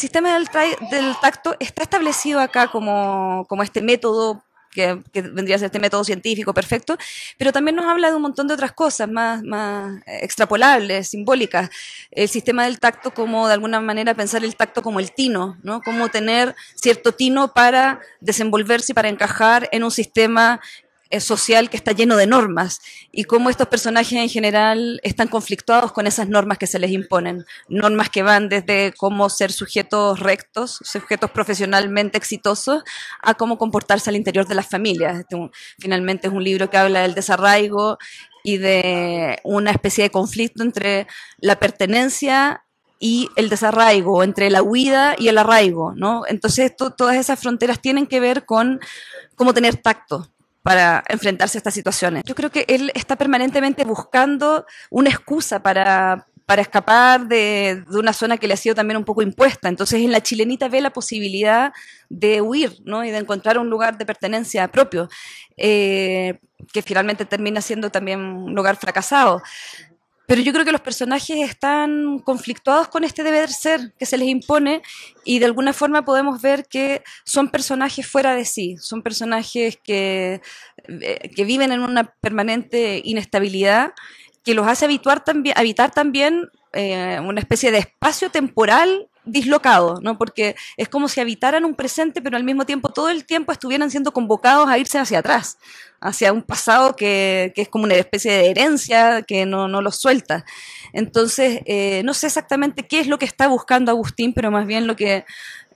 sistema del, del tacto está establecido acá como, como este método que, vendría a ser este método científico perfecto, pero también nos habla de un montón de otras cosas más, más extrapolables, simbólicas. El sistema del tacto como, de alguna manera, pensar el tacto como el tino, ¿no? Como tener cierto tino para desenvolverse y para encajar en un sistema social que está lleno de normas y cómo estos personajes en general están conflictuados con esas normas que se les imponen, normas que van desde cómo ser sujetos rectos, sujetos profesionalmente exitosos, a cómo comportarse al interior de las familias. Este, finalmente es un libro que habla del desarraigo y de una especie de conflicto entre la pertenencia y el desarraigo, entre la huida y el arraigo, Entonces, todas esas fronteras tienen que ver con cómo tener tacto, para enfrentarse a estas situaciones. Yo creo que él está permanentemente buscando una excusa para, escapar de, una zona que le ha sido también un poco impuesta. Entonces, en la chilenita ve la posibilidad de huir ¿no? y de encontrar un lugar de pertenencia propio, eh, que finalmente termina siendo también un lugar fracasado pero yo creo que los personajes están conflictuados con este deber ser que se les impone y de alguna forma podemos ver que son personajes fuera de sí, son personajes que, eh, viven en una permanente inestabilidad que los hace habitar también eh, una especie de espacio temporal dislocado, ¿no? Porque es como si habitaran un presente, pero al mismo tiempo todo el tiempo estuvieran siendo convocados a irse hacia atrás, hacia un pasado que, es como una especie de herencia que no, no los suelta. Entonces, eh, no sé exactamente qué es lo que está buscando Agustín, pero más bien lo que,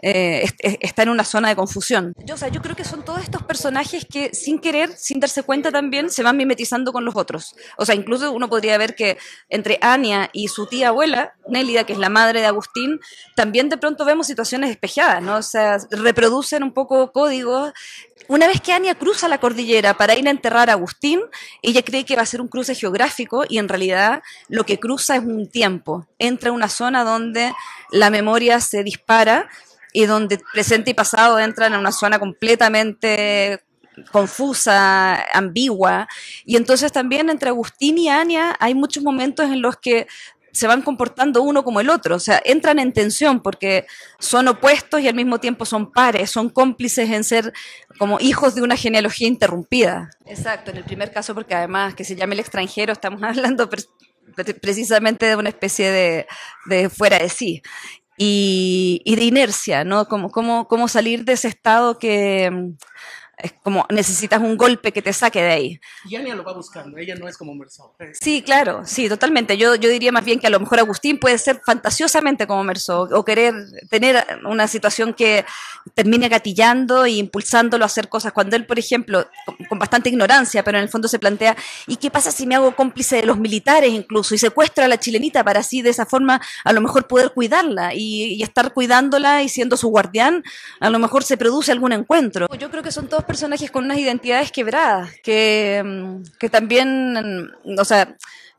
eh, está en una zona de confusión. Yo, sea, yo creo que son todos estos personajes que sin querer, sin darse cuenta también, se van mimetizando con los otros. O sea, incluso uno podría ver que entre Ania y su tía abuela, Nélida, que es la madre de Agustín, también de pronto vemos situaciones despejadas, ¿no? O sea, reproducen un poco códigos. Una vez que Ania cruza la cordillera para ir a enterrar a Agustín, ella cree que va a ser un cruce geográfico y en realidad lo que cruza es un tiempo. Entra en una zona donde la memoria se dispara y donde presente y pasado entran en una zona completamente confusa, ambigua. Y entonces también entre Agustín y Ania hay muchos momentos en los que se van comportando uno como el otro, o sea, entran en tensión porque son opuestos y al mismo tiempo son pares, son cómplices en ser como hijos de una genealogía interrumpida. Exacto, en el primer caso porque además que se llame el extranjero, estamos hablando precisamente de una especie de, de fuera de sí y, y de inercia, ¿no? Como cómo, cómo salir de ese estado que es como necesitas un golpe que te saque de ahí. Y lo va buscando, ella no es como Merceau. Sí, claro, sí, totalmente. Yo, yo diría más bien que a lo mejor Agustín puede ser fantasiosamente como Merceau o querer tener una situación que termine gatillando y e impulsándolo a hacer cosas. Cuando él, por ejemplo, con, bastante ignorancia, pero en el fondo se plantea, ¿y qué pasa si me hago cómplice de los militares incluso y secuestro a la chilenita para así de esa forma a lo mejor poder cuidarla y, y estar cuidándola y siendo su guardián, a lo mejor se produce algún encuentro. Yo creo que son todos personajes con unas identidades quebradas, que, mm, también, mm, o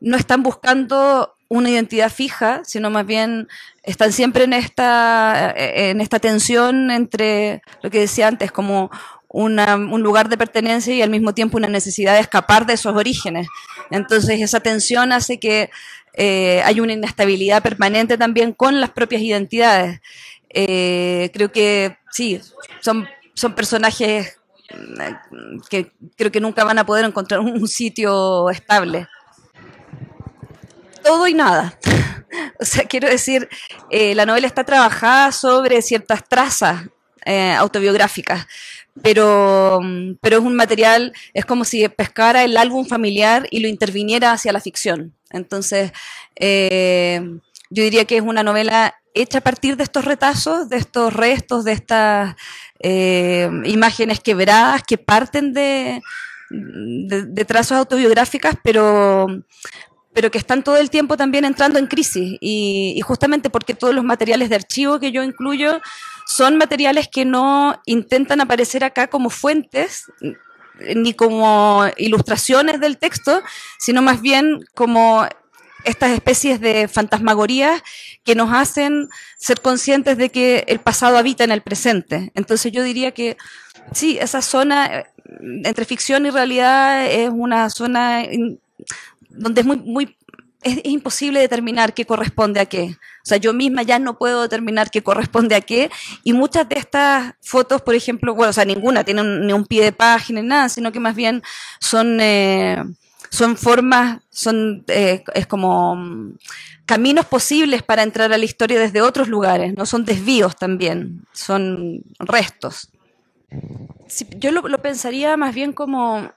no están buscando una identidad fija, sino más bien están siempre en esta, eh, en esta tensión entre lo que decía antes, como un lugar de pertenencia y al mismo tiempo una necesidad de escapar de esos orígenes. Entonces esa tensión hace que eh, hay una inestabilidad permanente también con las propias identidades. Eh, creo que sí, son, son personajes que creo que nunca van a poder encontrar un sitio estable. Todo y nada. O sea, quiero decir, eh, la novela está trabajada sobre ciertas trazas eh, autobiográficas, pero, es un material, es como si pescara el álbum familiar y lo interviniera hacia la ficción. Entonces, eh, yo diría que es una novela hecha a partir de estos retazos, de estos restos, de estas eh, imágenes quebradas que parten de, de, trazos autobiográficas, pero, pero que están todo el tiempo también entrando en crisis. y, justamente porque todos los materiales de archivo que yo incluyo son materiales que no intentan aparecer acá como fuentes ni como ilustraciones del texto, sino más bien como estas especies de fantasmagorías que nos hacen ser conscientes de que el pasado habita en el presente. Entonces yo diría que sí, esa zona eh, entre ficción y realidad es una zona donde es muy, muy es, imposible determinar qué corresponde a qué. O sea, yo misma ya no puedo determinar qué corresponde a qué. Y muchas de estas fotos, por ejemplo, bueno, o sea, ninguna tiene ni un pie de página ni nada, sino que más bien son eh, son formas, son eh, es como mm, caminos posibles para entrar a la historia desde otros lugares, no son desvíos también, son restos. yo lo, pensaría más bien como,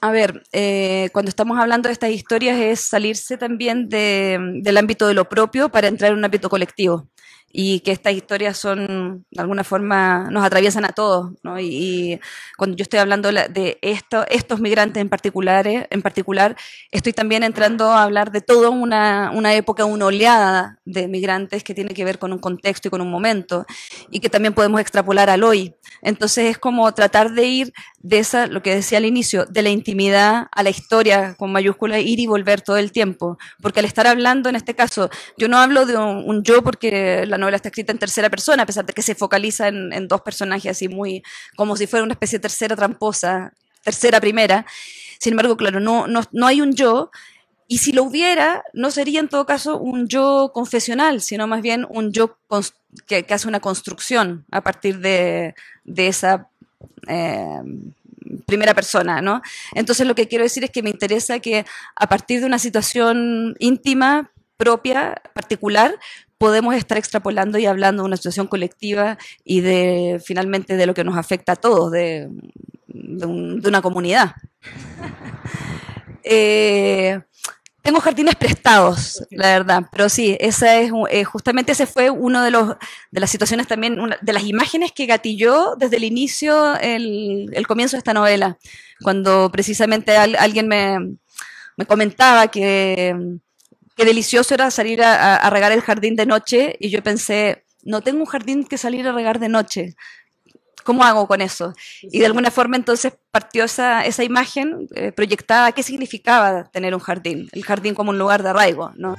a ver, eh, cuando estamos hablando de estas historias es salirse también mm, del ámbito de lo propio para entrar en un ámbito colectivo y que estas historias son, de alguna forma, nos atraviesan a todos. Y, cuando yo estoy hablando de esto, estos migrantes en particular, eh, en particular, estoy también entrando a hablar de toda una, una época, una oleada de migrantes que tiene que ver con un contexto y con un momento, y que también podemos extrapolar al hoy. Entonces es como tratar de ir de esa, lo que decía al inicio, de la intimidad a la historia con mayúscula, ir y volver todo el tiempo. Porque al estar hablando, en este caso, yo no hablo de un, un yo porque la la novela está escrita en tercera persona, a pesar de que se focaliza en, dos personajes así muy, como si fuera una especie de tercera tramposa, tercera primera. Sin embargo, claro, no, no, no hay un yo. Y si lo hubiera, no sería en todo caso un yo confesional, sino más bien un yo que, hace una construcción a partir de, de esa eh, primera persona, ¿no? Entonces lo que quiero decir es que me interesa que a partir de una situación íntima, propia, particular, podemos estar extrapolando y hablando de una situación colectiva y de finalmente de lo que nos afecta a todos, de, una comunidad. Eh, tengo jardines prestados, la verdad, pero sí, esa es eh, justamente ese fue uno de de las situaciones también de las imágenes que gatilló desde el inicio el, comienzo de esta novela, cuando precisamente alguien me comentaba que qué delicioso era salir a, regar el jardín de noche y yo pensé, no tengo un jardín que salir a regar de noche. ¿Cómo hago con eso? Y de alguna forma entonces partió esa, imagen eh, proyectada, ¿qué significaba tener un jardín? El jardín como un lugar de arraigo, ¿no?